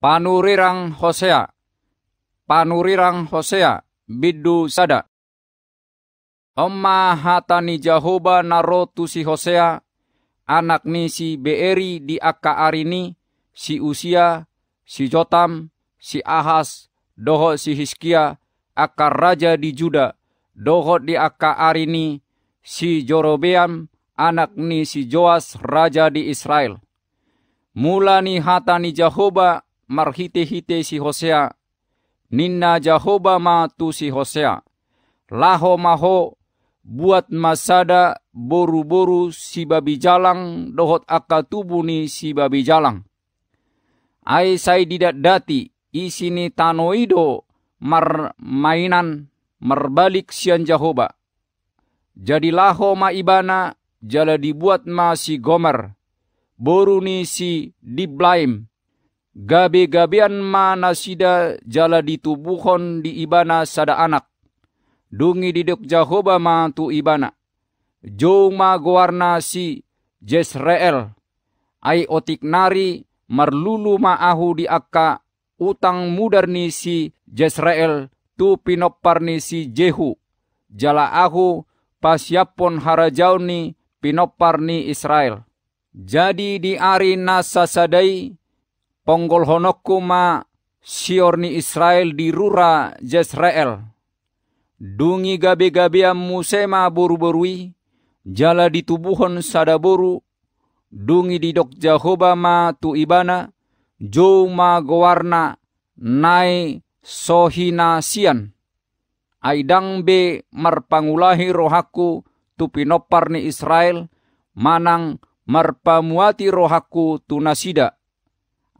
panurirang Hosea, panurirang Hosea, bidu sada. Oma hatani Jahoba narotu si Hosea, anak ni si Beeri di Akka Arini, si Usia, si Jotam, si Ahas, doho si Hiskia, akar raja di Juda, doho di Akka Arini, si Jorobeam, anak ni si Joas raja di Israel. Mulani hatani Jahoba marhite hite si Hosea, ninna jahoba ma tu si Hosea, laho maho buat masada boru-boru si babi jalang dohot akal tubuni si babi jalang. Ai sai didat dati isini tanoido mar mainan merbalik sian Jahoba. Jadi laho ma ibana jala dibuat ma si Gomer, Boruni si Diblaim, gabe-gabean manasida jala ditubuhon di ibana sada anak. Dungi diduk Jahoba ma tu ibana. ma gwarna si Jezreel. Ai otik nari ma ahu di akka utang mudarni si Jezreel tu pinoparni si Jehu. Jala ahu pasyapon harajauni pinoparni Israel. Jadi diari nasa sadai Ponggol honokku ma siorni Israel di rura Jezreel. Dungi gabe-gabeam musema buru burui jala di tubuhon sadaboru, dungi di dok Jahoba ma tu ibana, jo ma gowarna nai sohina sian. Aidang be marpangulahi rohaku tu pinopar ni Israel, manang marpamuati rohaku tu nasidak.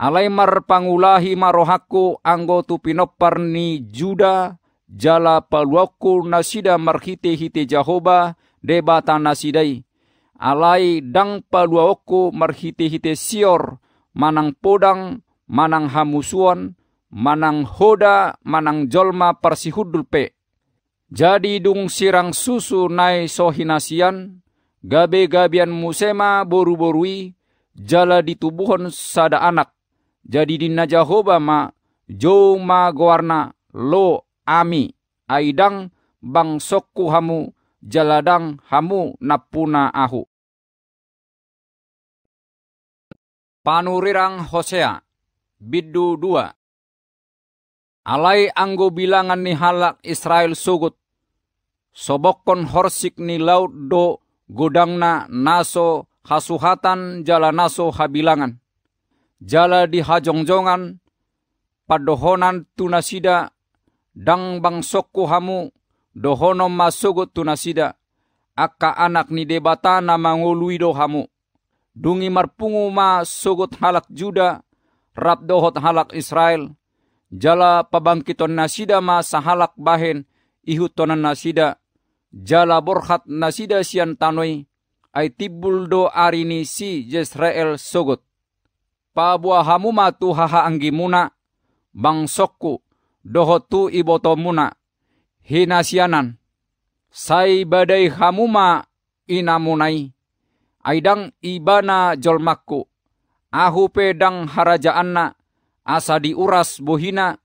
Alai mar pangulahi marohaku anggotu pinoparni juda jala paluaku nasida marhite hite jahoba debata nasidai. Alai dang paluaku marhite hite sior manang podang manang hamusuan manang hoda manang jolma persihudul pe. Jadi dung sirang susu nai sohinasian gabe gabian musema boru-borui jala ditubuhon sada anak jadi di Jahoba ma jo ma goarna lo ami aidang Bang bangsokku hamu jaladang hamu napuna ahu. Panurirang Hosea Bidu Dua Alai anggo bilangan ni halak Israel sugut Sobokon horsik ni laut do godangna naso hasuhatan jala naso habilangan jala di hajongjongan padohonan tunasida dang bangsokku hamu dohono masugo tunasida aka anak ni debata na mangului do hamu dungi marpungu ma sogot halak juda rap dohot halak Israel jala pabangkiton nasida ma sahalak bahen ihutonan nasida jala borhat nasida sian tanoi ai tibbul do arini si jesrael sogot pabuahamu matu haha muna bangsokku, dohotu muna hinasianan, sai badai hamuma inamunai, aidang ibana jolmakku, ahu pedang harajaanna, asa diuras buhina,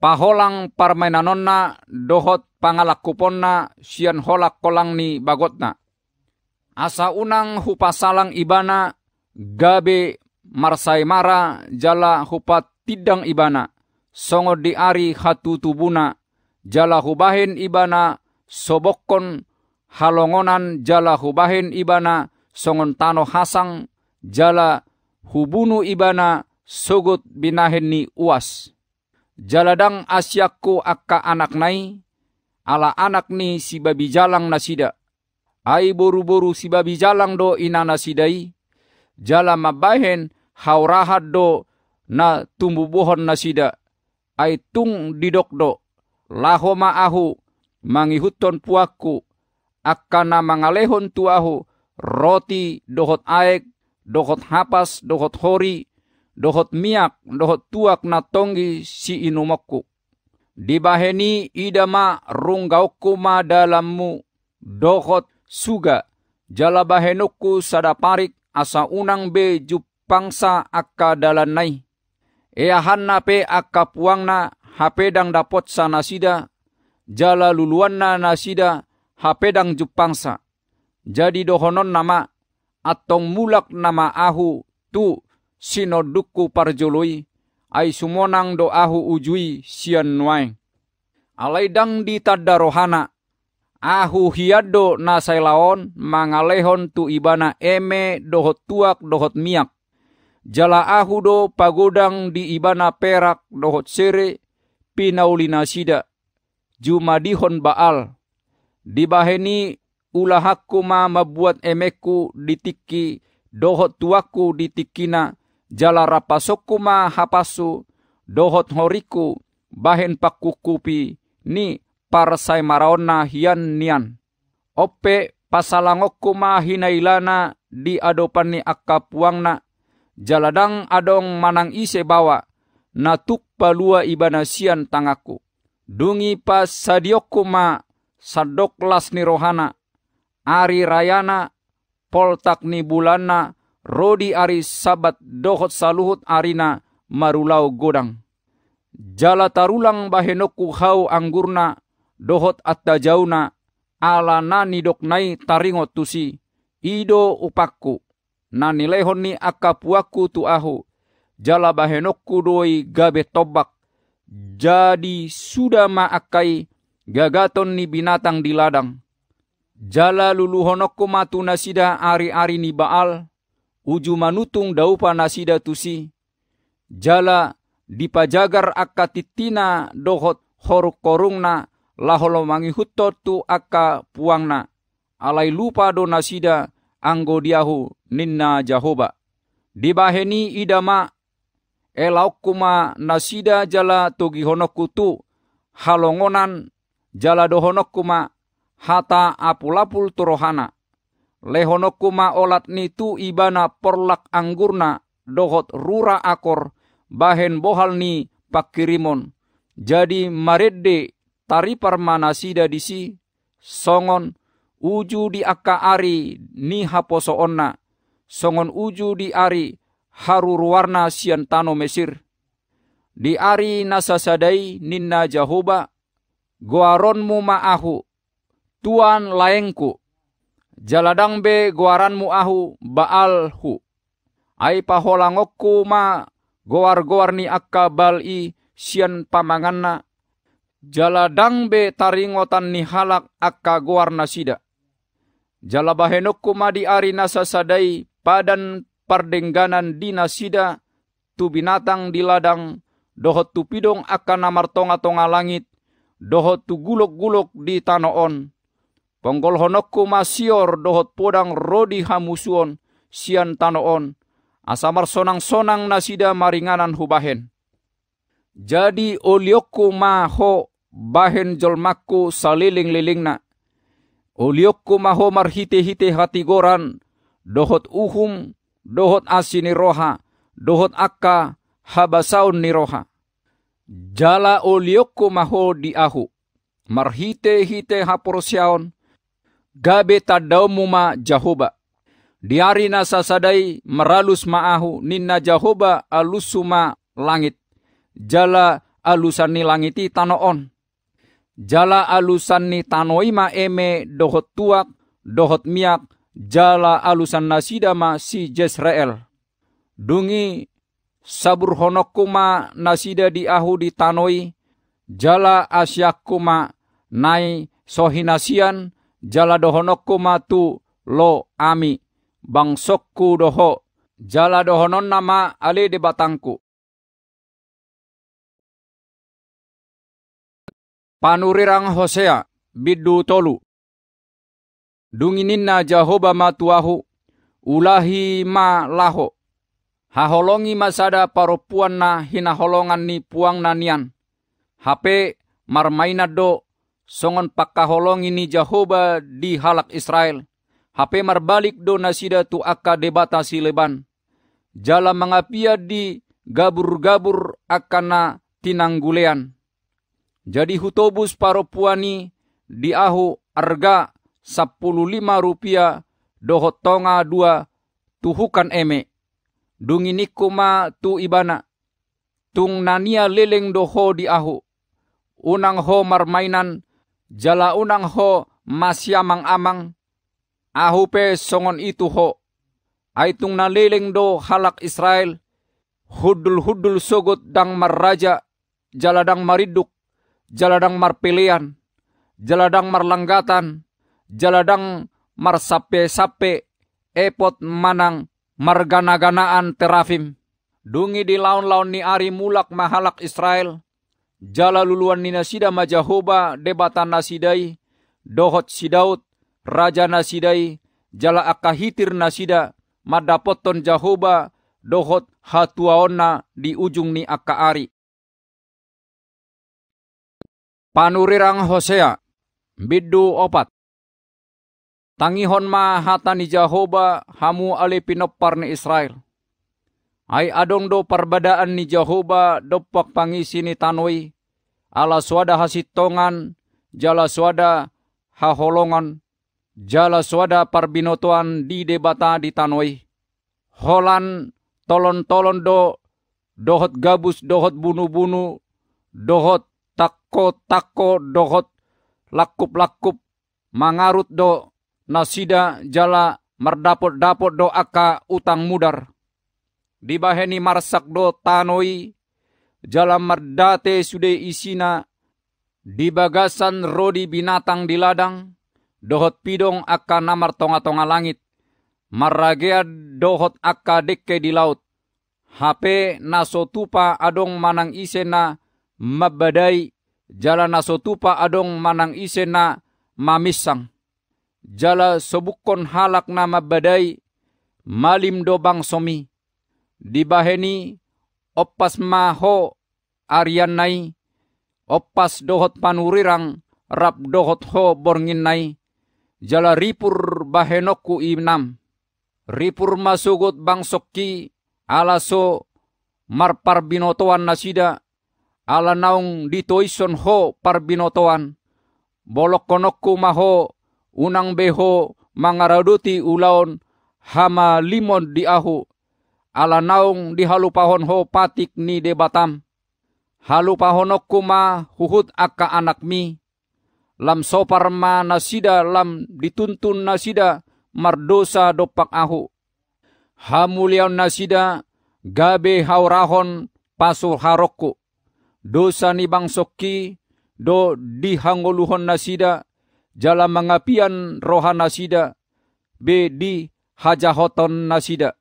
paholang parmainanonna dohot pangalak kuponna sian holak kolang ni bagotna. Asa unang hupasalang ibana gabe marsai mara jala hupat tidang ibana songo diari hatu tubuna jala hubahin ibana sobokkon halongonan jala hubahin ibana songon tano hasang jala hubunu ibana sogot binahin ni uas jaladang asyaku akka anak nai ala anak ni si babi jalang nasida ai buru boru si babi jalang do ina nasidai jala mabahen haurahat do na tumbuh bohon nasida aitung didokdo lahoma ahu mangihuton puaku akana mangalehon tuahu roti dohot aek dohot hapas dohot hori dohot miak dohot tuak na tonggi si inumakku dibaheni idama runggauku ma dalammu dohot suga jalabahenukku sadaparik asa unang be jup pangsa akka dalan nai. Ea hanna pe akka puangna hapedang dapot sa nasida, jala luluanna nasida hapedang jupangsa. Jadi dohonon nama atong mulak nama ahu tu sinodukku parjoloi, ai sumonang do ahu ujui sian nuai. dang di tadda tadarohana, ahu hiado na sailaon mangalehon tu ibana eme dohot tuak dohot miak Jala ahudo pagodang di ibana perak dohot sere pinaulina sida dihon baal di dibaheni ulahakku ma mabuat emeku ditiki dohot tuaku ditikina jala rapasoku ma hapasu dohot horiku bahen pakukupi ni parsai maraona hian nian ope pasalangoku ma hinailana di adopani akapuangna jaladang adong manang ise bawa natuk palua ibanasian tangaku dungi pas sadioku ma las ni rohana ari rayana poltak ni bulana rodi ari sabat dohot saluhut arina marulau godang jala tarulang bahenoku hau anggurna dohot atta jauna alana nidoknai taringot tusi ido upakku na ni akapuaku tuahu jala bahenokku doi gabe tobak jadi sudah maakai gagaton ni binatang di ladang jala luluhonokku matu nasida ari-ari ni baal uju manutung daupa nasida tusi jala dipajagar akka titina dohot horuk korungna laholo mangihutot tu akka alai lupa do nasida Anggo diahu ninna jahoba dibaheni idama elaukuma nasida jala honokku tu halongonan jala ma hata apulapul turohana. Lehonokku ma olat nitu ibana porlak anggurna dohot rura akor bahen bohal ni pakirimon jadi maredde taripar manasida disi songon uju di akka ari ni haposo onna songon uju di ari haru warna sian tano Mesir di ari nasasadai ninna jahuba goaronmu ma'ahu tuan laengku jaladang be goaranmu ahu baalhu ai paholangokku ma goar-goar ni akka bal'i sian pamanganna jaladang be taringotan ni halak akka goar nasida Jalabahenokku madi ari nasasadai sadai padan pardengganan dinasida tu binatang di ladang dohot tu pidong akan namar tonga-tonga langit dohot tu gulok-gulok di tanoon ponggol honokku masior dohot podang rodi hamusuon sian tanoon asamar sonang-sonang nasida maringanan hubahen jadi oliokku maho bahen jolmaku saliling-lilingna ko mahomar marhite hite hati goran, dohot uhum, dohot asini roha, dohot akka, habasaun ni roha. Jala ko maho di ahu, marhite hite haporsiaon, gabe tadaumu ma jahoba. Diarina sasadai meralus ma'ahu ninna jahoba alusuma langit. Jala alusani langiti tanoon jala alusan ni tanoima eme dohot tuak, dohot miak, jala alusan nasida ma si Jezreel. Dungi sabur honokuma nasida di ahu di tanoi, jala kuma nai sohi nasian jala dohonokuma tu lo ami, bangsokku doho, jala dohonon nama ale de batangku. panurirang Hosea biddu tolu. Dungininna Jahoba matuahu ulahi ma laho. Haholongi masada paropuan na hinaholongan ni puang nanian. HP marmaina do songon pakaholongi ni Jahoba di halak Israel. HP marbalik do nasida tu akka si leban. Jala mengapia di gabur-gabur akana tinanggulean jadi hutobus paropuani di ahu arga sepuluh lima rupiah dohot tonga dua tuhukan eme. kuma tu ibana. Tung nania leleng doho di ahu. Unang ho marmainan. Jala unang ho mang amang. Ahu pe songon itu ho. Aitung na leleng do halak Israel. Hudul-hudul sogot dang marraja. Jala dang mariduk jaladang marpilian, jaladang marlanggatan, jaladang marsape-sape, epot manang marganaganaan terafim. Dungi di laun-laun ni ari mulak mahalak Israel, jala luluan nina sida majahoba debatan nasidai, dohot sidaut, raja nasidai, jala akahitir nasida, madapoton jahoba, dohot hatuaona di ujung ni akaari. Panurirang Hosea Biddu opat Tangihon ma ni Jahoba hamu ali pinopar ni Israel. Ay adong do perbedaan ni Jahoba dopak pangisi ni tanwi. Ala suada hasitongan, jala suada haholongan, jala suada parbinotuan di debata di tanwi. Holan tolon-tolon do dohot gabus, dohot bunu-bunu, dohot tako tako dohot lakup lakup mangarut do nasida jala merdapot dapot do aka utang mudar dibaheni marsak do tanoi jala merdate sude isina di bagasan rodi binatang di ladang, dohot pidong aka namar tonga-tonga langit, maragea dohot aka deke di laut. HP naso tupa adong manang isena mabadai jala nasotupa adong manang ise na mamisang. Jala sobukon halak na mabadai malim dobang somi. Dibaheni opas maho arian nai. opas dohot panurirang rap dohot ho borngin nai. Jala ripur bahenoku imnam. Ripur masugot bang soki alaso marpar binotoan nasida ala naung di toison ho parbinotoan. Bolok konokku maho unang beho mangaraduti ulaon hama limon di ahu. Ala naung dihalupahon ho patik ni debatam. Halupahonokku ma huhut akka anak mi. Lam sopar ma nasida lam dituntun nasida mardosa dopak ahu. hamulian nasida gabe haurahon pasur harokku dosa ni bangsoki do dihangoluhon nasida jala mangapian rohan nasida be di hajahoton nasida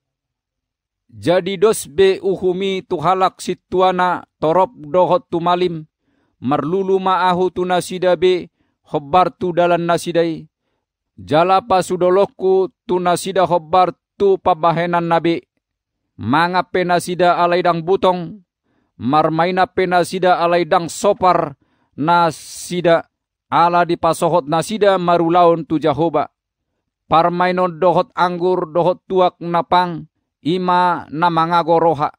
jadi dos be uhumi tuhalak situana torop dohot tumalim merlulu ma'ahu nasida be hobbar tu dalan nasidai jala tu tu hobbar tu pabahenan nabi manga penasida alaidang butong marmaina penasida alaidang sopar nasida ala di pasohot nasida marulaun tu Jahoba. Parmainon dohot anggur dohot tuak napang ima namanga goroha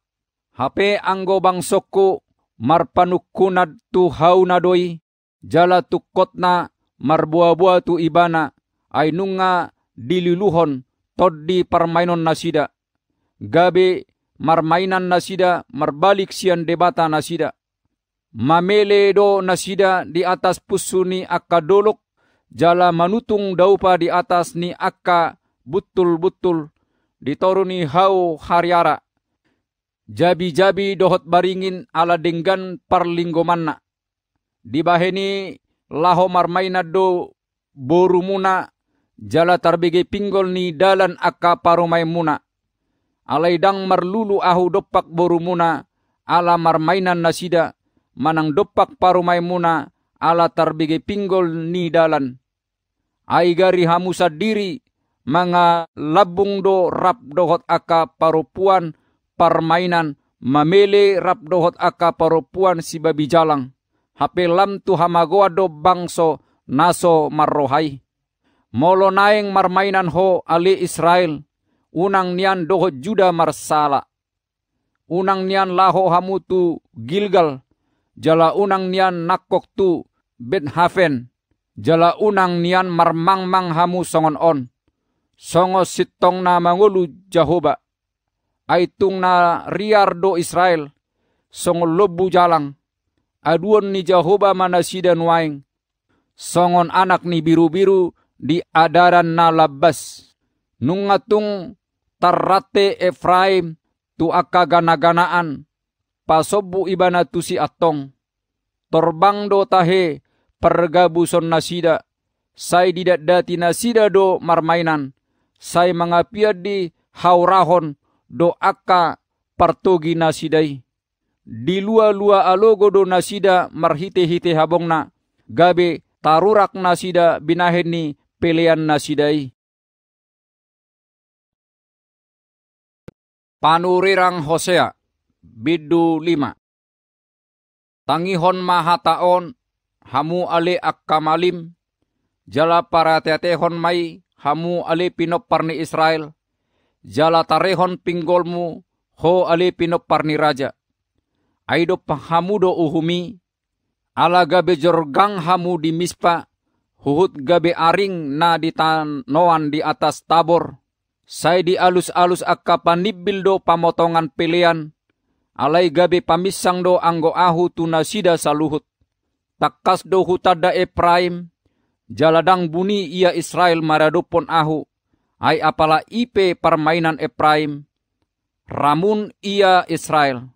Hape anggo bangsoku marpanukunad tu nadoi jala tu kotna marbuah-buah tu ibana ainunga diluluhon toddi parmainon nasida. Gabe marmainan nasida marbalik sian debata nasida mamele do nasida di atas pusuni akka dolok jala manutung daupa di atas ni akka butul-butul ditoruni hau hariara jabi-jabi dohot baringin ala denggan parlinggo mana, dibaheni laho marmainan do borumuna jala tarbege pinggol ni dalan akka parumai muna alaidang marlulu ahu dopak borumuna ala marmainan nasida manang dopak parumaimuna ala tarbige pinggol ni dalan aigari hamusa diri manga labung do rap dohot aka parupuan parmainan mamele rap dohot aka parupuan si babi jalang lam tu hamagoa do bangso naso marrohai molo naeng marmainan ho ali Israel unang nian doho juda marsala. Unang nian laho hamutu gilgal. Jala unang nian nakok tu ben hafen. Jala unang nian marmang-mang hamu songon on. Songo sitong na mangulu jahoba. Aitung na riardo Israel. Songo lobu jalang. Aduan ni jahoba manasidan waing. Songon anak ni biru-biru di adaran na labas. Nungatung tarate Efraim tu akagana-ganaan pasobu ibana tusi atong torbang do tahe pergabuson nasida sai didat dati nasida do marmainan sai mangapia di haurahon do akka partogi nasidai di lua-lua alogo do nasida marhite-hite habongna gabe tarurak nasida binahen pelean nasidai Panurirang Hosea Bidu 5 Tangihon mahataon hamu ale akkamalim jala paratetehon mai hamu ale parni Israel jala tarehon pinggolmu ho ale parni raja aido pahamudo uhumi ala gabe jorgang hamu di mispa huhut gabe aring na di di atas tabor Sai di alus-alus akapan nibil do pamotongan pilihan. Alai gabe pamisang do anggo ahu tunasida saluhut. Takas do hutada prime Jaladang buni ia Israel maradopon ahu. Ai apala ipe permainan e prime Ramun ia Israel.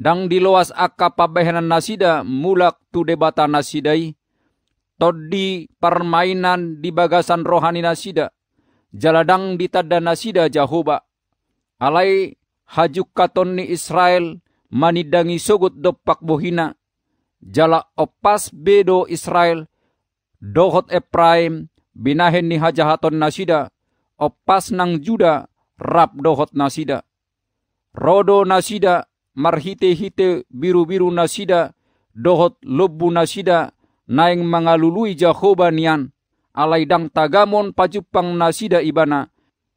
Dang diluas akka pabehenan nasida mulak tu debata nasidai. Toddi permainan di bagasan rohani nasida jaladang ditadda nasida jahoba alai hajuk ni Israel manidangi sogut dopak bohina jala opas bedo Israel dohot Ephraim binahen ni hajahaton nasida opas nang juda rap dohot nasida rodo nasida marhite-hite biru-biru nasida dohot lubu nasida naing mangalului jahoba nian alaidang tagamon pajupang nasida ibana.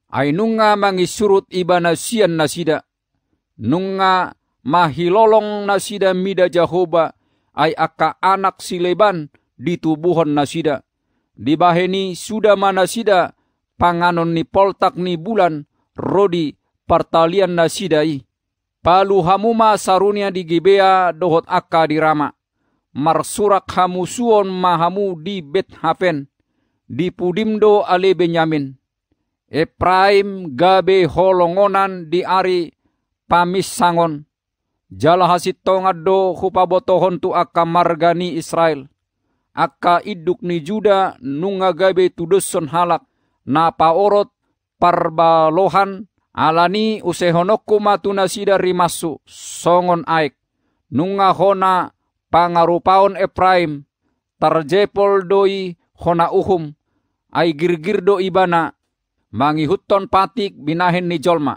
Ainunga mangisurut ibana sian nasida. Nunga mahilolong nasida mida jahoba. Ai aka anak sileban di tubuhon nasida. Di baheni sudah sida, panganon ni poltak ni bulan rodi partalian nasidai. Palu hamuma sarunia di Gibea dohot aka di Rama. Marsurak hamusuon mahamu di Bet Hafen di Pudimdo ale Benyamin. Efraim gabe holongonan di ari pamis sangon. Jalahasi tongado hupabotohon tu akka margani Israel. Akka iduk ni juda nunga gabe tuduson halak. Napa orot parbalohan alani usehonokku sida rimasu songon aik. Nunga hona pangarupaon Efraim. Tarjepol doi hona uhum ai girgirdo ibana mangi mangihutton patik binahen ni jolma.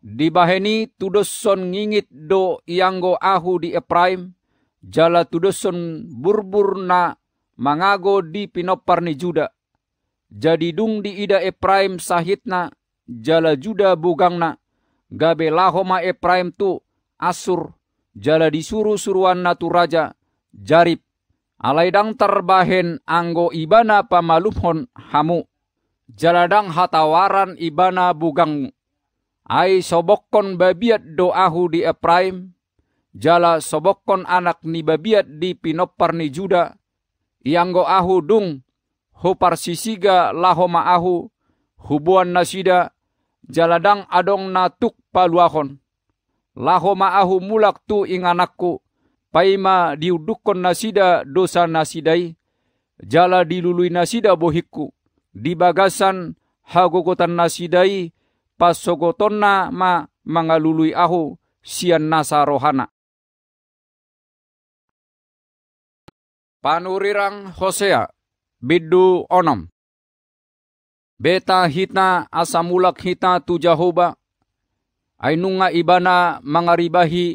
Di baheni tudoson ngingit do ianggo ahu di eprime. jala tudoson burbur na mangago di pinopar ni Juda. Jadi dung di ida eprime sahitna, jala Juda bugangna, gabe lahoma eprime tu asur, jala disuruh suruan natu raja, jarib alaidang terbahen anggo ibana pamaluhon hamu jaladang hatawaran ibana bugang ai sobokkon babiat doahu di Efraim jala sobokon anak ni babiat di pinopar ni Juda ianggo ahu dung hupar sisiga lahoma ahu hubuan nasida jaladang adong natuk paluahon lahoma ahu mulak tu inganakku paima diudukkon nasida dosa nasidai jala dilului nasida bohiku di bagasan hagogotan nasidai pasogotonna ma mangalului ahu sian nasa rohana panurirang Hosea biddu onom beta hita asamulak hita Jahoba, ainunga ibana mangaribahi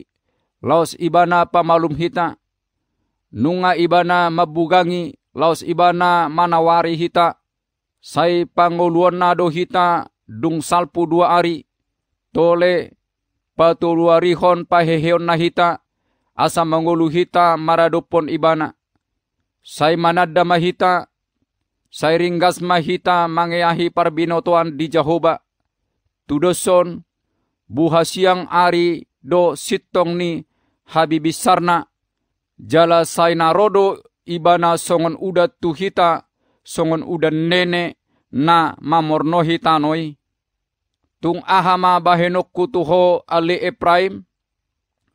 laos ibana pamalum hita, nunga ibana mabugangi, laos ibana manawari hita, sai pangoluan nado hita, dung salpu dua ari, tole patuluarihon paheheon nahita, asa mangolu hita maradopon ibana, sai manadda mahita, sai ringgas mahita mangeahi parbinotoan di Jahoba, tudoson, buhasiang ari, do sitong ni habibisarna jala saina rodo ibana songon uda tuhita songon uda nene na hita noi tung ahama bahenok kutuho ale eprim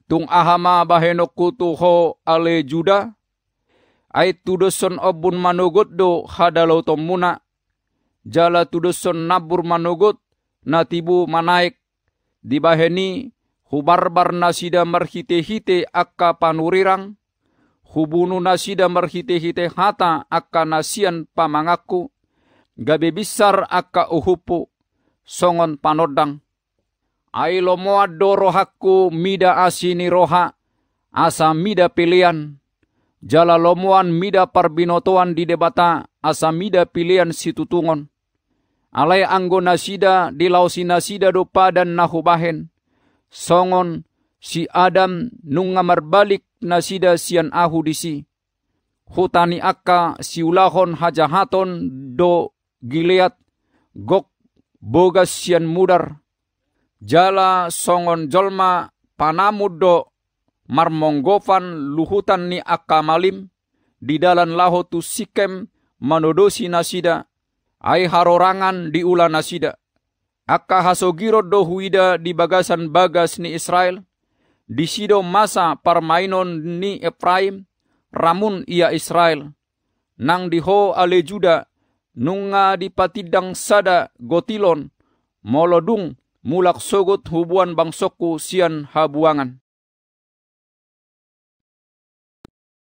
tung ahama bahenok kutuho ale Juda ai tudoson obun manogot do hadalo tomuna jala tudoson nabur manogot natibu manaik di baheni. Hubarbar nasida merhite hite akka panurirang. Hubunu nasida merhite hite hata akka nasian pamangaku. Gabe bisar akka uhupu. Songon panodang. Ailo moad dorohaku mida asini roha. Asa mida pilihan. Jala lomuan mida parbinotoan di debata. Asa mida pilihan situtungon. Alai anggo nasida di lausi nasida dupa dan nahubahen songon si Adam nung ngamar balik nasida sian ahu disi. Hutani akka si ulahon hajahaton do gileat gok bogas sian mudar. Jala songon jolma panamudo marmonggofan luhutan ni akka malim. Di dalam laho sikem manodosi nasida. Ai harorangan di ula nasida akka do huida di bagasan bagas ni Israel, di sido masa parmainon ni Efraim, ramun ia Israel, nang diho ale Juda, nunga di patidang sada gotilon, molodung mulak sogot hubuan bangsoku sian habuangan.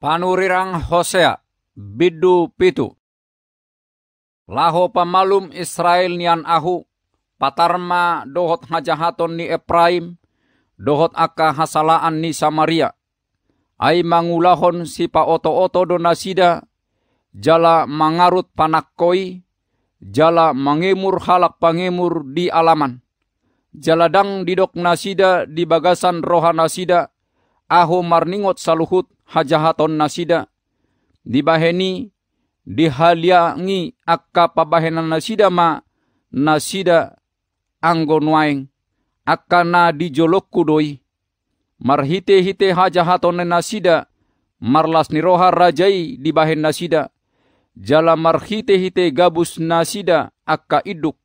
Panurirang Hosea, Bidu Pitu Laho pamalum Israel nian ahu, patarma dohot hajahaton ni Ephraim, dohot aka hasalaan ni Samaria. Ai mangulahon si paoto-oto donasida, jala mangarut panakoi, jala mangemur halak pangemur di alaman. Jaladang didok nasida di bagasan roha nasida, aho marningot saluhut hajahaton nasida. Dibaheni, dihalia ngi akka pabahenan nasida ma, nasida anggo akan akana dijolok kudoi marhite hite haja hatone nasida marlas niroha rajai di bahen nasida jala marhite hite gabus nasida akka iduk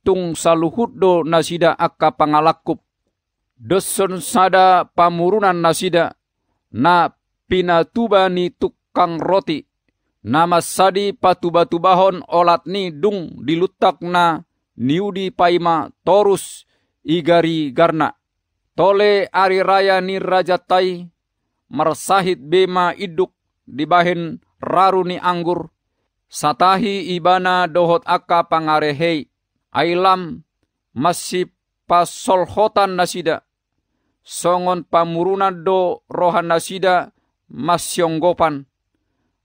tung saluhuddo nasida akka pangalakup deson sada pamurunan nasida na pina tubani tukang roti nama sadi batu bahon olat ni dung dilutak na niudi paima torus igari garna tole ari raya ni raja tai marsahit bema iduk dibahin raru ni anggur satahi ibana dohot aka pangarehei ailam masih pasolhotan nasida songon pamurunan do rohan nasida masyonggopan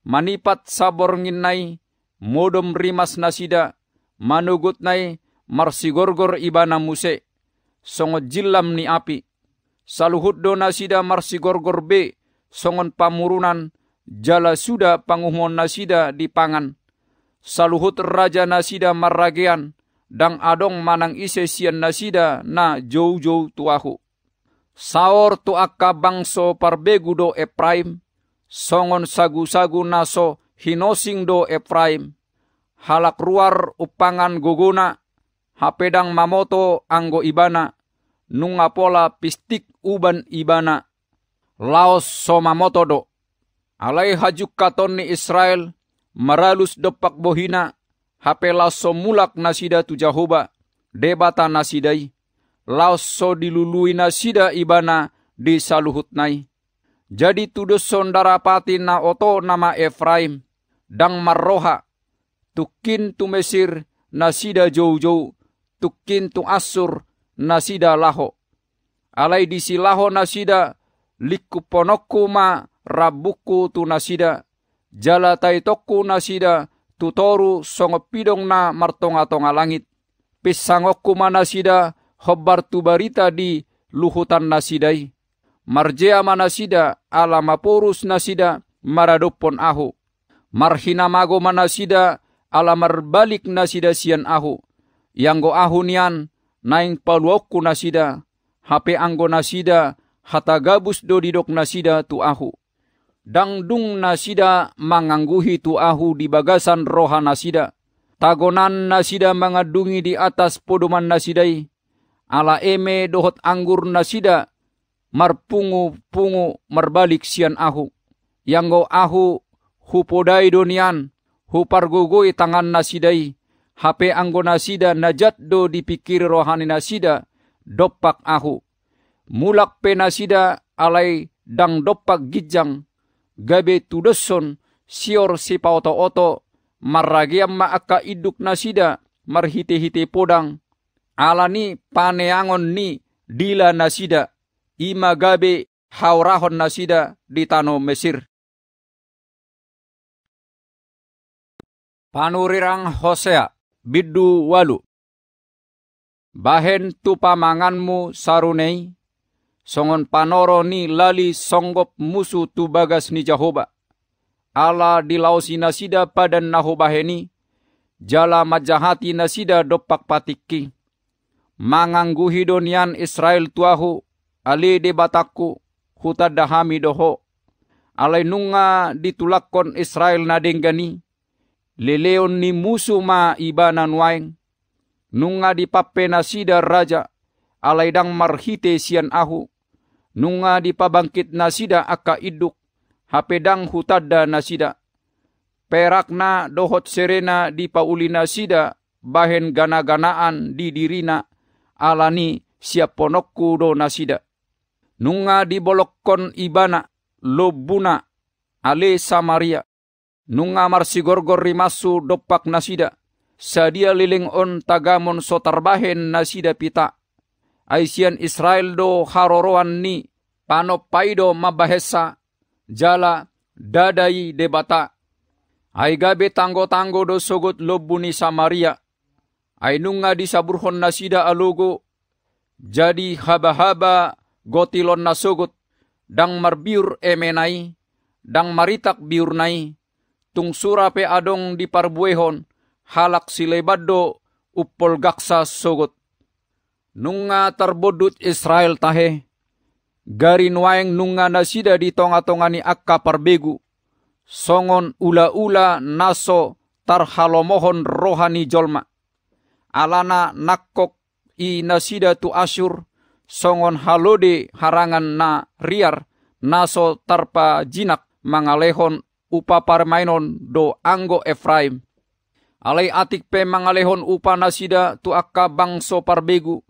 manipat sabor nginai modom rimas nasida manugut nai marsigorgor ibana muse songot jilam ni api saluhut dona sida gorgor be songon pamurunan jala suda panguhmon nasida di pangan saluhut raja nasida marragean dang adong manang ise sian nasida na jauh tuahu saor tu akka bangso parbegudo prime songon sagu-sagu naso hinosing do prime halak ruar upangan guguna, hapedang mamoto anggo ibana, nunga pola pistik uban ibana, laos mamoto do. Alai hajuk katoni Israel, maralus dopak bohina, hape laos somulak nasida jahoba, debata nasidai, laos so dilului nasida ibana di nai. Jadi tudus sondara pati na oto nama Efraim, dang marroha, tukin tu Mesir nasida jauh-jauh, tukin tu Asur nasida laho. Alai disi laho nasida likuponoku ma rabuku tu nasida. Jala taitoku nasida tutoru songopidong na martonga-tonga langit. Pisangoku ma nasida hobar tu barita di luhutan nasidai. Marjea manasida alama porus nasida maradupon ahu. Marhina mago manasida alamar balik nasida sian ahu. Yang go ahu nian, naing paluokku nasida. HP anggo nasida, hata gabus do didok nasida tu ahu. Dangdung nasida mangangguhi tu ahu di bagasan roha nasida. Tagonan nasida mangadungi di atas podoman nasidai. Ala eme dohot anggur nasida, marpungu-pungu marbalik sian ahu. Yang go ahu hupodai donian, hupar gugu tangan nasidai HP anggo nasida najat do dipikir rohani nasida dopak ahu mulak penasida alai dang dopak gijang gabe tudoson sior sipauto oto marragiam maaka iduk nasida marhite-hite podang alani paneangon ni dila nasida ima gabe haurahon nasida di tano Mesir Panurirang Hosea Biddu walu Bahen tu pamanganmu sarunei Songon panoro ni lali songgop musu tu bagas ni Jahoba Ala di lausi nasida padan baheni, Jala majahati nasida dopak patiki Mangangguhi donian Israel tuahu Ali di bataku dahami doho Alai nunga ditulakkon Israel nadenggani leleon ni musuh ma ibanan waeng. Nunga di nasida raja, alaidang marhite sian ahu. Nunga di pabangkit nasida aka iduk, hapedang hutada nasida. Perakna dohot serena di pauli nasida bahen gana-ganaan di dirina, alani siap ponokku do nasida. Nunga di bolokkon ibana, lobuna, ale Samaria. Nunga marsi gorgor rimasu dopak nasida. Sadia liling on tagamon sotarbahen nasida pita. Aisian Israel do haroroan ni. Pano paido mabahesa. Jala dadai debata. Aigabe tanggo-tanggo do sogot lobuni Samaria. nunga di saburhon nasida alugo. Jadi haba-haba gotilon nasogot. Dang marbiur emenai. Dang maritak biurnai tung sura pe adong di parbuehon halak silebaddo upol gaksa sogot. Nunga terbodut Israel tahe. Garin waeng nunga nasida di tonga-tongani akka parbegu. Songon ula-ula naso tarhalomohon rohani jolma. Alana nakok i nasida tu asur Songon halode harangan na riar naso tarpa jinak mangalehon upa parmainon do anggo Efraim. Alai atik pe mangalehon upa nasida tu akka bangso parbegu.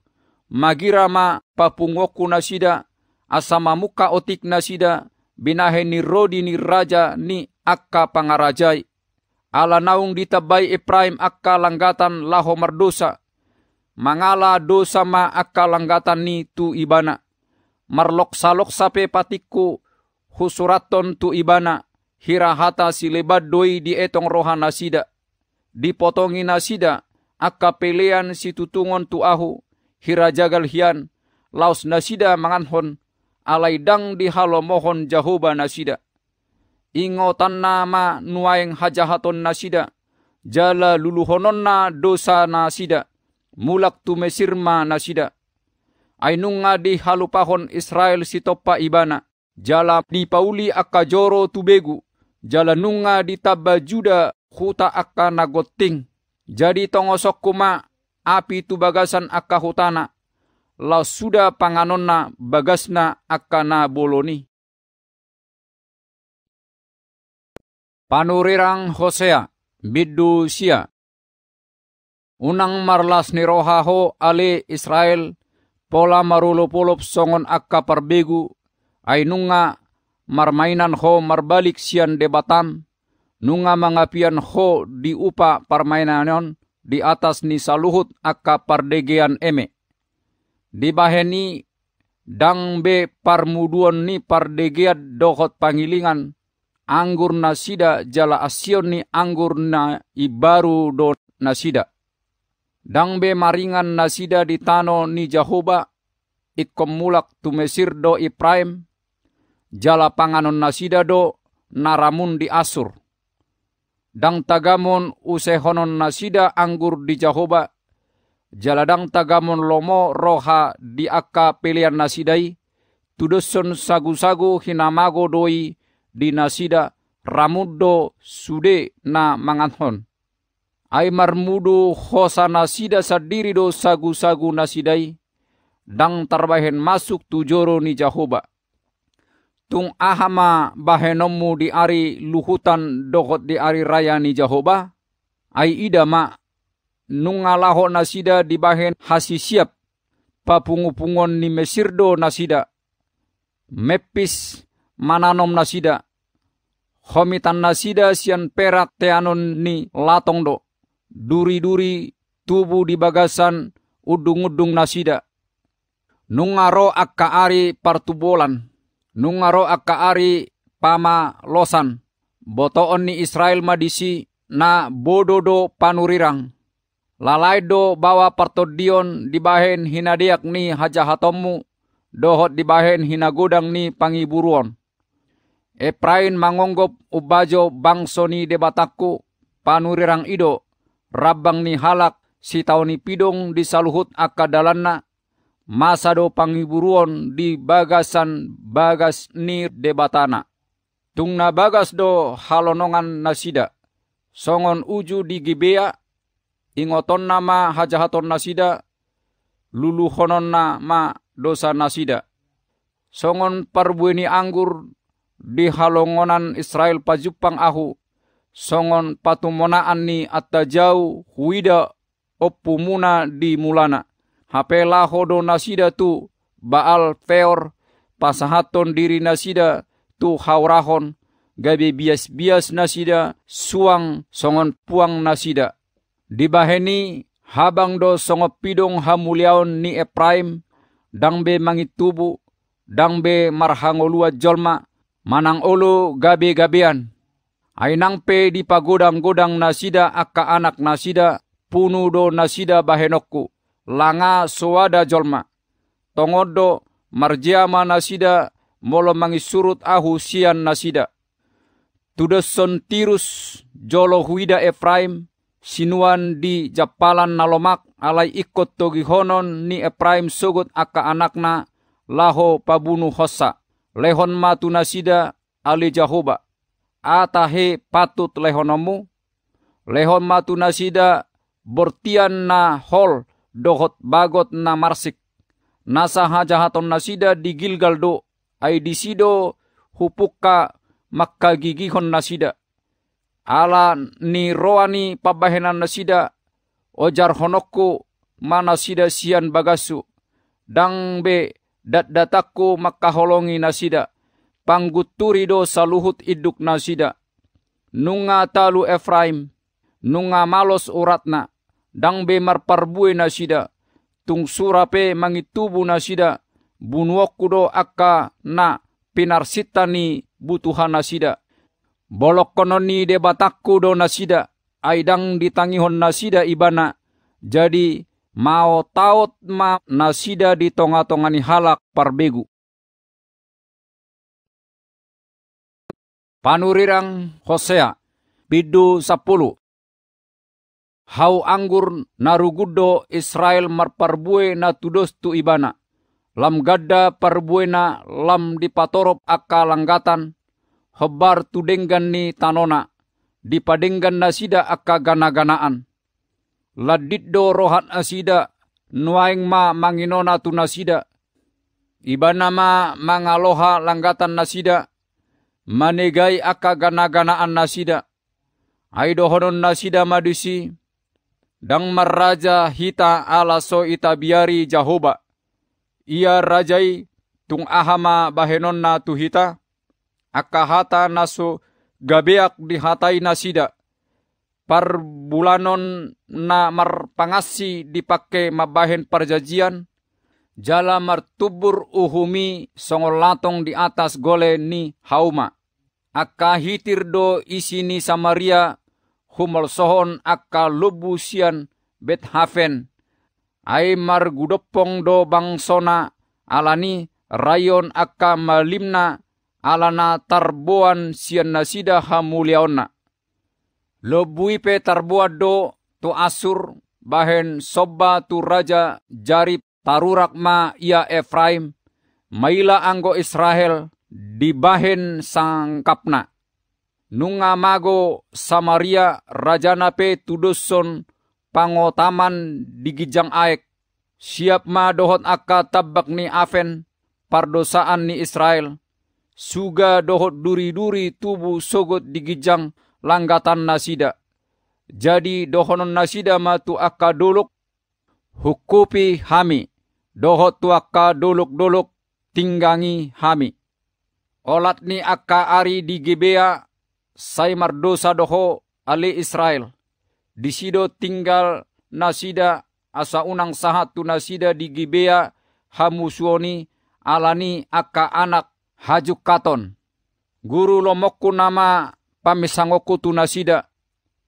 magirama ma papungoku nasida asama muka otik nasida binahe ni rodi ni raja ni akka pangarajai. Ala naung ditabai Efraim akka langgatan laho merdosa. Mangala dosa ma akka langgatan ni tu ibana. Marlok salok sape patikku husuraton tu ibana Hirahata silebat doi di etong rohan nasida. Dipotongi nasida. Akka pelean si tutungon tu ahu. Hira jagal hian. Laos nasida manganhon. Alai dang di halo mohon jahoba nasida. ingotan nama nuaeng hajahaton nasida. Jala luluhononna dosa nasida. Mulak tu mesirma nasida. Ainunga di halupahon Israel si topa ibana. Jala di pauli akka joro tubegu. Jalan jalanunga Tabajuda huta akka nagoting. Jadi tongosok kuma api tu bagasan akka hutana. Lau suda panganonna bagasna akka na boloni. Panurirang Hosea Biddu Sia Unang marlas ni rohaho ale Israel pola marulopolop songon akka parbegu ainunga marmainan ho marbalik sian debatan nunga mangapian ho diupa parmainanon di atas ni saluhut akka pardegean eme. Di baheni dang be parmuduan ni pardegiat dohot pangilingan, anggur nasida jala asion ni anggur na ibaru do nasida. Dang be maringan nasida di tano ni Jahoba, ikom mulak tu Mesir do Ibrahim, jala panganon nasidado naramun di Asur. Dang tagamon usehonon nasida anggur di Jahoba. Jaladang tagamon lomo roha di akka pilihan nasidai. tudeson sagu-sagu hinamago doi di nasida ramuddo sude na manganhon. Ai marmudu hosa nasida sadiri do sagu-sagu nasidai. Dang tarbahen masuk tujoro ni Jahoba tung ahama bahenomu di ari luhutan dohot di ari raya ni jahoba ai ida ma nungalaho nasida di bahen hasi siap papungu-pungon ni mesirdo nasida mepis mananom nasida homitan nasida sian perat teanon ni latong do duri-duri tubuh di bagasan udung-udung nasida nungaro akka ari partubolan nungaro akaari pama losan botoon ni Israel madisi na bododo panurirang lalai do bawa pertodion dibahen hinadiak ni haja hatomu dohot dibahen hinagudang ni pangiburuon eprain mangonggop ubajo bangsoni debataku panurirang ido rabang ni halak si tau ni pidong disaluhut akadalanna masado panghiburuon di bagasan bagas nir debatana. Tungna bagas do halonongan nasida. Songon uju di Gibea, ingoton nama hajahaton nasida, lulu honon nama dosa nasida. Songon parbueni anggur di halongonan Israel pajupang ahu, songon patumonaan ni atta jauh huida opumuna di mulana laho do nasida tu baal feor pasahaton diri nasida tu haurahon gabe bias-bias nasida suang songon puang nasida. Dibaheni habang do songop pidong hamuliaon ni prime dangbe mangitubu dangbe marhangolua jolma manang olo gabe-gabean. Ainang pe di pagodang-godang nasida akka anak nasida, punu do nasida bahenokku langa suwada jolma. Tongodo marjiama nasida molo mangisurut ahu sian nasida. Tudeson tirus jolo huida Efraim sinuan di japalan nalomak alai ikot togi honon ni Efraim sogot aka anakna laho pabunu hossa. Lehon matu nasida ali jahoba. Atahe patut lehonomu. Lehon matu nasida bortian na hol dohot bagot na marsik. Nasa hajahaton nasida di Gilgal do, ay disido hupukka makkagigihon nasida. Ala ni roani pabahenan nasida, ojar honokku mana sida sian bagasu. Dangbe datdataku makkaholongi nasida. Pangguturido saluhut iduk nasida. Nunga talu Efraim, nunga malos uratna dang be mar na sida tung surape mangitubu nasida kudo akka na pinarsitani butuhan na sida, bolok kononi de batakku do nasida aidang ditangihon na sida ibana jadi mau taut ma nasida di tonga-tongani halak parbegu. Panurirang Hosea Bidu 10 hau anggur narugudo Israel marparbue na tudos tu ibana. Lam gada parbuena lam dipatorop akalanggatan langgatan. Hobar tu ni tanona. Dipadenggan nasida aka gana-ganaan. Ladiddo rohat asida. Nuaing ma manginona tu nasida. Ibana ma mangaloha langgatan nasida. Manegai aka gana-ganaan nasida. Aido honon nasida madusi. Dang marraja hita ala so itabiari jahoba. Ia rajai tung ahama bahenonna tuhita. Akahata naso gabeak dihatai nasida. Par bulanon na mar pangasi dipake mabahen perjanjian. Jala martubur uhumi songolatong di atas gole ni hauma. Akahitir do isini Samaria humal sohon akka lubusian hafen. Aimer gudopong do bangsona alani rayon akka malimna alana tarbuan sian nasida hamuliaona lobui pe do tu asur bahen sobba tu raja tarurak tarurakma ia Efraim maila anggo Israel di bahen sangkapna nunga mago Samaria Raja nape tudoson pangotaman digijang aek. Siap ma dohot akka tabak ni afen pardosaan ni Israel. Suga dohot duri-duri tubu sogot digijang langgatan nasida. Jadi dohonon nasida ma tu akka doluk hukupi hami. Dohot tu akka doluk-doluk tinggangi hami. Olat ni akka ari di Gibea sai mardosa doho ali Israel. disido tinggal nasida asa unang sahat tu nasida di Gibea hamusuoni alani aka anak hajuk katon. Guru lomokku nama pamisangoku tu nasida.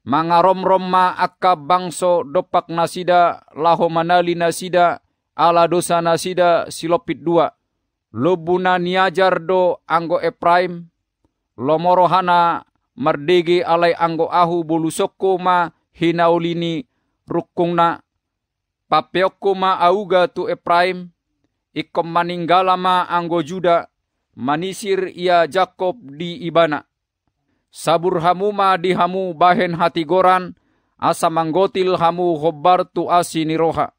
mangarom romma aka bangso dopak nasida laho manali nasida ala dosa nasida silopit dua. Lobuna niajar do anggo Eprime. Lomorohana mardege alai anggo ahu bulu soko ma hinaulini rukungna papeokko ma auga tu Efraim ikom maninggala ma anggo Juda manisir ia Jakob di Ibana sabur hamuma di hamu bahen hati goran asa manggotil hamu hobar tu asini roha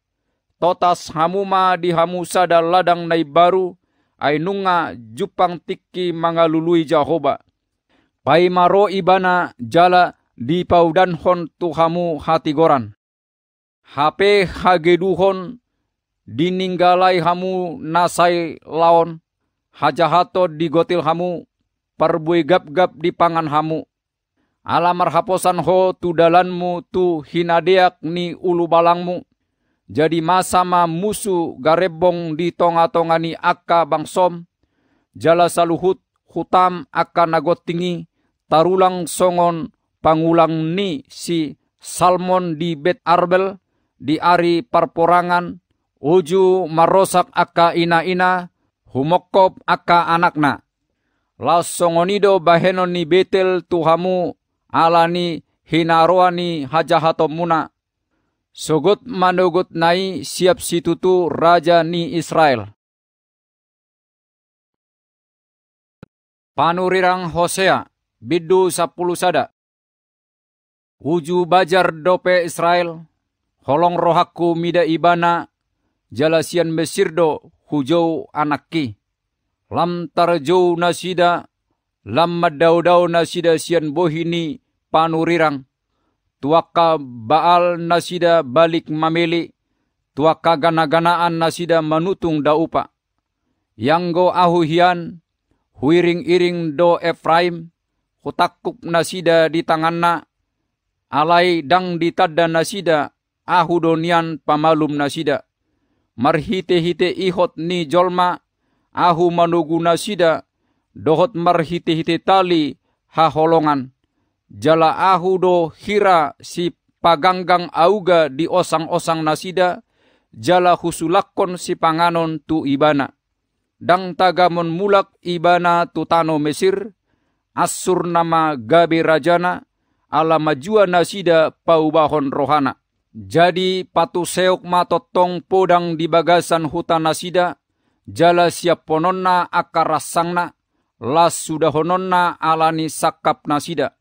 totas hamuma di hamu sadal ladang nai baru ainunga jupang tiki mangalului Jahoba maro ibana jala di paudan hon tuhamu hati goran. Hape hageduhon dininggalai hamu nasai laon. Hajahato digotil hamu perbui gap-gap di pangan hamu. Alamar haposan ho tu dalanmu tu hinadeak ni ulu balangmu. Jadi masama musu garebong di tonga-tongani akka bangsom. Jala saluhut hutam akka nagot tinggi tarulang songon pangulang ni si Salmon di Bet Arbel di ari parporangan uju marosak aka ina-ina humokop aka anakna. songonido bahenon ni betel tuhamu alani hinaroani muna. Sogot manogot nai siap situtu raja ni Israel. Panurirang Hosea biddu sapulu sada. Uju bajar dope Israel, holong rohaku mida ibana, jalasian besirdo hujau anakki. Lam tarjau nasida, lam madau-dau nasida sian bohini panurirang. Tuaka baal nasida balik mameli, tuaka gana-ganaan nasida manutung daupa. Yanggo ahuhian, huiring-iring do Efraim, Kutakup nasida di tanganna. Alai dang ditadda nasida. Ahudonian pamalum nasida. Marhite-hite ihot ni jolma. Ahu manugu nasida. Dohot marhite-hite tali ha holongan. Jala ahudo hira si paganggang auga di osang-osang nasida. Jala husulakon si panganon tu ibana dang tagamon mulak ibana tutano Mesir, asur nama gabe rajana ala majua nasida paubahon rohana. Jadi patu seok matotong podang di bagasan hutan nasida, jala siap pononna sangna las sudah hononna alani sakap nasida.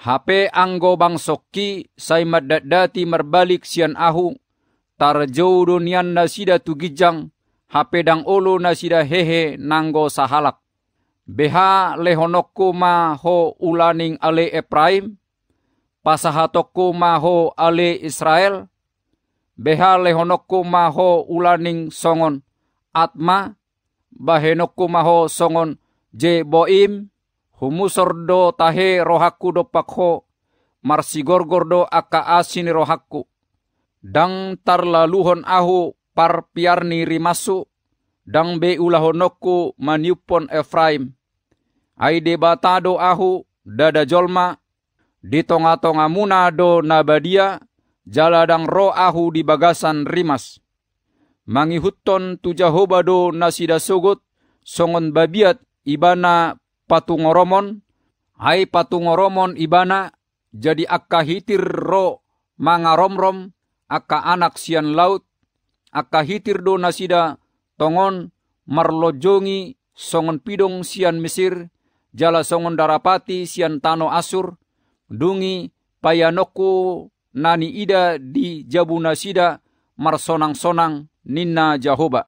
HP anggo bangsoki sai madadati merbalik sian ahu, tarjau dunian nasida tugijang, HP dang olo nasida hehe nanggo sahalak. Beha lehonokku ma ho ulaning ale Efraim, pasahatokku ma ho ale Israel, beha lehonokku ma ho ulaning songon atma, bahenokku ma ho songon jeboim, humusordo tahe rohaku dopakho, marsigorgordo aka asini rohaku. Dang tarlaluhon ahu parpiarni rimasu, dang be ulahonokku maniupon Efraim. de batado ahu dada jolma, di tonga-tonga munado nabadia, jaladang ro ahu di bagasan rimas. Mangihuton hobado nasida sugut, songon babiat ibana patungoromon, hai patungoromon ibana, jadi akka hitir ro mangaromrom, akka anak sian laut, akka hitir do nasida tongon marlojongi songon pidong sian Mesir, jala songon darapati sian tano Asur, dungi payanoku nani ida di jabuna sida marsonang-sonang ninna Jahoba.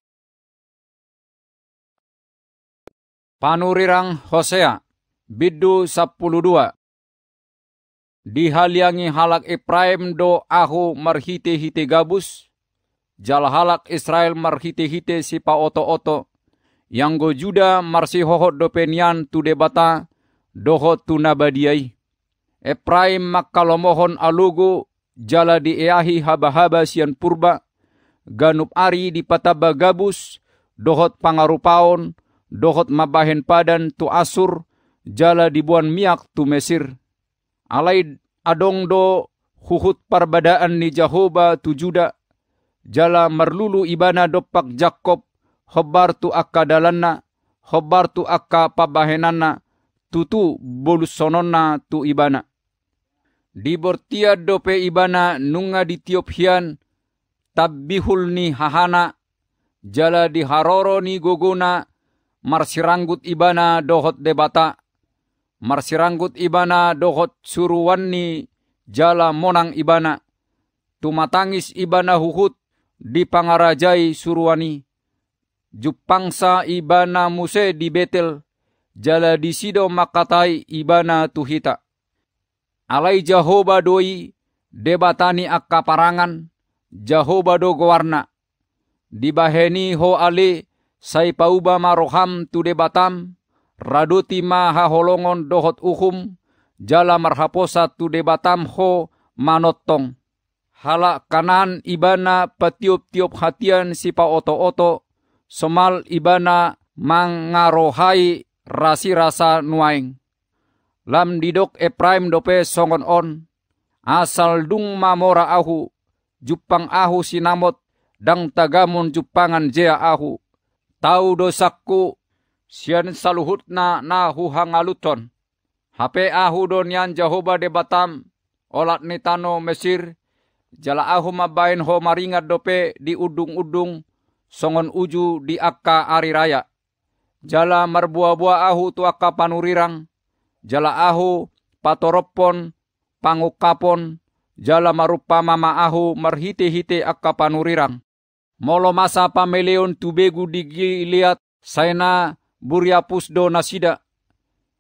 Panurirang Hosea Biddu 12 Dihaliangi halak Efraim do ahu marhite-hite gabus jalhalak Israel marhite-hite sipa oto-oto, yang go juda marsi hohot dopenian tu debata, dohot tu nabadiai. Epraim makalomohon alugu jala di eahi haba-haba sian purba, ganup ari di pataba gabus, dohot pangarupaon, dohot mabahen padan tu asur, jala di buan miak tu mesir. alaid adong do huhut parbadaan ni Jahoba tu juda, jala merlulu ibana dopak Jakob hobar tu akka dalanna hobar tu akka pabahenanna tutu bolus sononna tu ibana di bortia dope ibana nunga di tiop hian tabbihul ni hahana jala di haroro ni gogona marsiranggut ibana dohot debata marsiranggut ibana dohot suruan ni jala monang ibana tumatangis ibana huhut di pangarajai Surwani, Jupangsa ibana muse di Betel, jala disido makatai ibana tuhita. Alai Jahoba doi, debatani akaparangan, parangan, Jahoba do gowarna. Dibaheni ho ale, sai pauba maroham tu debatam, raduti maha holongon dohot uhum, jala marhaposa tu debatam ho manotong. Halak kanan ibana patiup-tiup hatian sipa oto-oto, semal ibana mangarohai rasi-rasa nuaing. Lam didok e prime dope songon on, asal dung mamora ahu, jupang ahu sinamot, dang tagamun jupangan jea ahu. Tau dosaku, sian saluhutna nahu hangaluton. Hape ahu donian yan de Batam, olat nitano Mesir, Jala mabain ho maringat dope di udung-udung songon uju di akka ari raya. Jala marbua-bua ahu tu akka panurirang. Jala ahu patoropon pangukapon. Jala marupa mama ahu marhite-hite akka panurirang. Molo masa pameleon tubegu digi liat saina buria do nasida.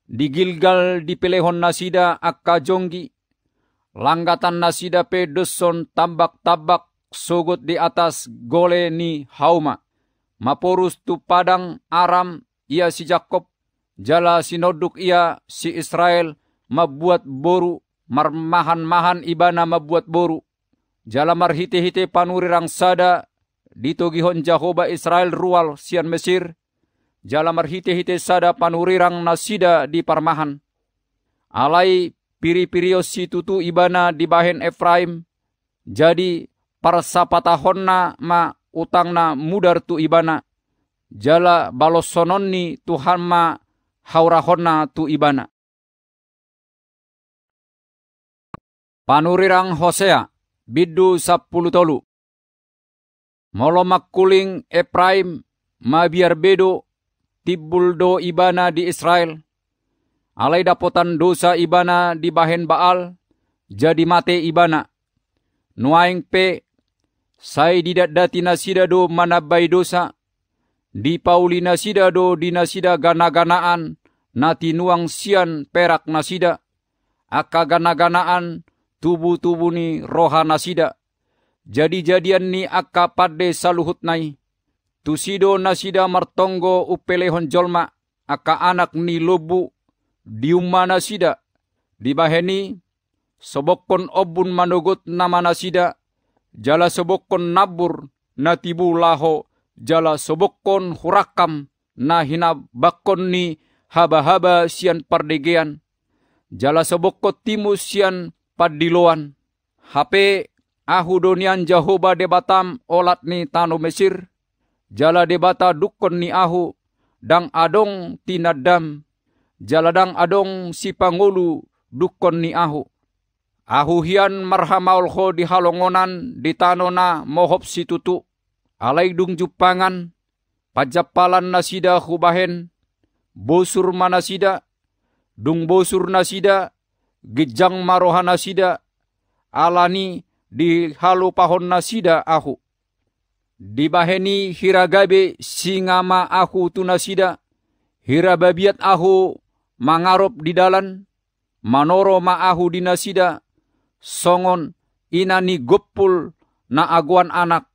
Digilgal di pelehon nasida akka jonggi Langgatan nasida Pedeson tambak-tabak sugut di atas gole ni hauma. Maporus tu padang aram ia si Jakob. Jala si sinoduk ia si Israel mabuat boru. Marmahan-mahan ibana mabuat boru. Jala marhite-hite panuri rangsada. Ditogihon Jahoba Israel rual sian Mesir. Jala marhite-hite sada panurirang nasida di parmahan. Alai Piripirios tutu ibana di bahen Efraim. Jadi parsapatahonna ma utangna mudar tu ibana. Jala balosononni Tuhan ma haurahonna tu ibana. Panurirang Hosea, Biddu Sapulu Tolu. Molomak kuling Efraim, biar bedo, tibuldo ibana di Israel alai dapotan dosa ibana di bahen baal, jadi mate ibana. Nuaing pe, sai didat nasida mana manabai dosa, di pauli do di nasida gana-ganaan, nati nuang sian perak nasida, aka gana-ganaan tubu tubuh ni roha nasida. Jadi-jadian ni aka pade saluhut nai. Tusido nasida martonggo upelehon jolma, aka anak ni lubu sida di dibaheni sobokkon obun manogot sida, jala sobokkon nabur natibu laho jala sobokkon hurakam na hina bakkon ni haba-haba sian pardegean jala sobokko timus sian padiloan HP ahudonian jahoba debatam olat ni tanu Mesir jala debata dukon ni ahu dang adong tinadam jaladang adong si Pangulu dukon ni ahu. Ahuhian marhamaul kho di halongonan di tanona mohop si tutu. Alai dung jupangan, pajapalan nasida hubahen, bosur manasida, dung bosur nasida, gejang maroha nasida, alani di halu pahon nasida ahu. Dibaheni hiragabe singama ahu tunasida, hirababiat ahu mangarop di dalan, manoro ma'ahu dinasida, songon inani gopul na aguan anak.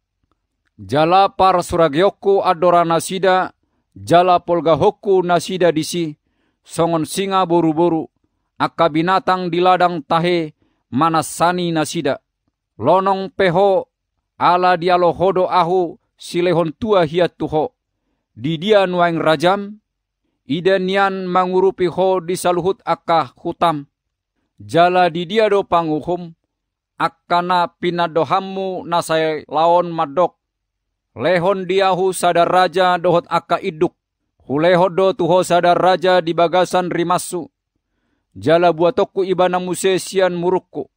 jala par suragyoku adora nasida, jala polgahoku nasida disi, songon singa buru-buru, akka binatang di ladang tahe, manasani nasida. Lonong peho, ala dialohodo ahu, silehon tua hiat tuho. Di dia nuang rajam, Idenian mangurupi ho saluhut akka hutam. Jala di dia do panguhum. akana pinadohammu nasai laon madok. Lehon diahu sadar raja dohot akah iduk. Hulehodo tuho sadar raja di bagasan rimasu. Jala buatoku ibana musesian murukku.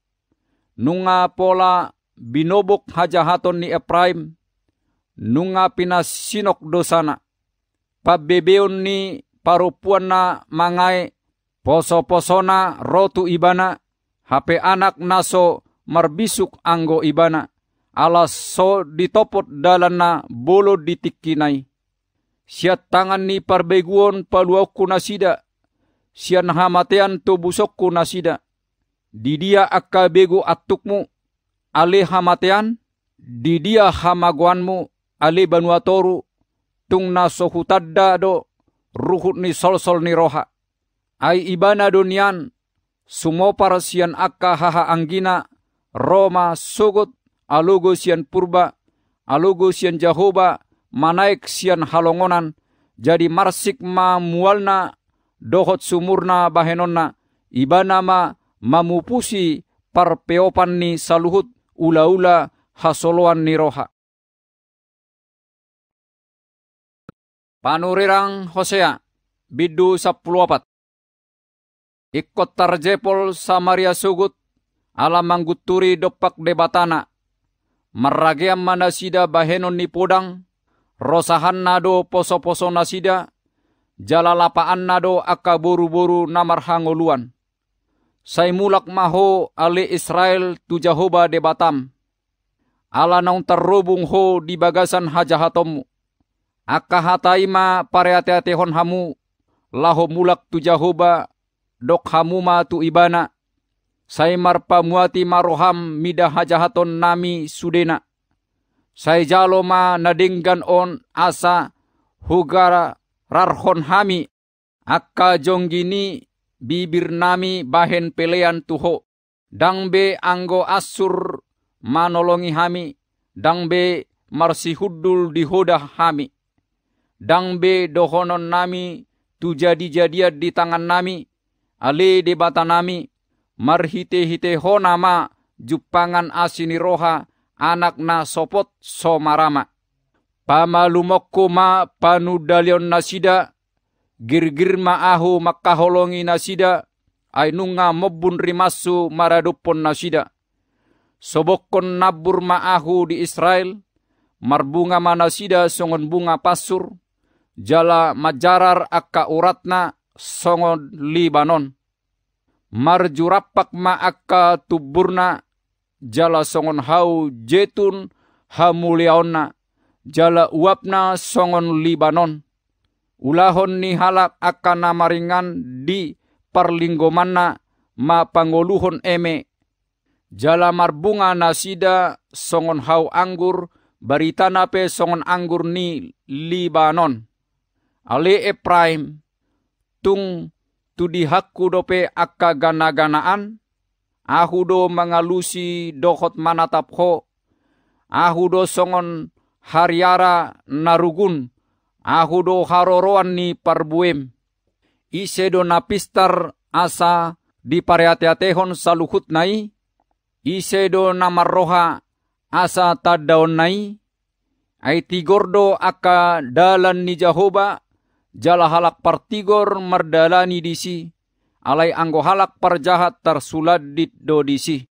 Nunga pola binobok hajahaton ni Epraim. Nunga pinasinok dosana. Pabebeon ni parupuan na mangai poso-posona rotu ibana, HP anak naso marbisuk anggo ibana, alas so ditopot dalan na bolo ditikinai. Siat tangan ni parbeguon paluaku nasida, sian hamatean to busokku nasida. Di dia akka begu atukmu, ale hamatean, di dia hamaguanmu, ale banuatoru, tung naso hutadda do, ruhut ni sol-sol ni roha. Ai ibana dunian, sumo parasian akka haha anggina, Roma sugut, alugo sian purba, alugo sian jahoba, manaik sian halongonan, jadi marsik ma mualna, dohot sumurna bahenonna, ibana ma mamupusi parpeopan ni saluhut, ula-ula hasoloan ni roha. Panurirang Hosea, Bidu 14. Ikot tarjepol Samaria sugut, alam mangguturi dopak debatana. Meragiam manasida bahenon nipodang, rosahan nado poso-poso nasida, jalalapaan nado akaburu-buru namar hangoluan. Saimulak maho Ali Israel tujahoba debatam. Ala naung terrubung ho di bagasan hajahatomu Akahataima pareate hon hamu laho mulak tu jahoba dok hamu ma tu ibana sai marpa muati maroham midah hajahaton nami sudena sai jalo ma nadinggan on asa hugara rarhon hami akka jonggini bibir nami bahen pelean tuho dangbe anggo asur manolongi hami dangbe marsihuddul dihoda hami dangbe dohonon nami, tu jadi-jadiat di tangan nami, ale de bata nami, marhite-hite honama, jupangan asini roha, anak anakna sopot marama pamalumokko ma panudalion nasida, girgir aho makaholongi nasida, ainunga mobbun rimassu maradupon nasida. sobokkon nabur ma ahu di Israel, marbunga manasida songon bunga pasur, jala majarar akka uratna songon Libanon. Marjurapak ma akka tuburna jala songon hau jetun hamuliaonna jala uapna songon Libanon. Ulahon ni halap akka namaringan di perlinggomanna ma pangoluhon eme. Jala marbunga nasida songon hau anggur baritana pe songon anggur ni Libanon ale prime tung tudi hakku dope akka gana-ganaan ahudo mangalusi dohot tapko ahudo songon hariara narugun ahudo haroroan ni parbuem isedo napistar asa di pareate-atehon saluhut nai isedo namarroha asa tadaon nai ai gordo akka dalan ni Jahoba jala halak partigor merdalani disi, alai anggo halak parjahat dit do disi,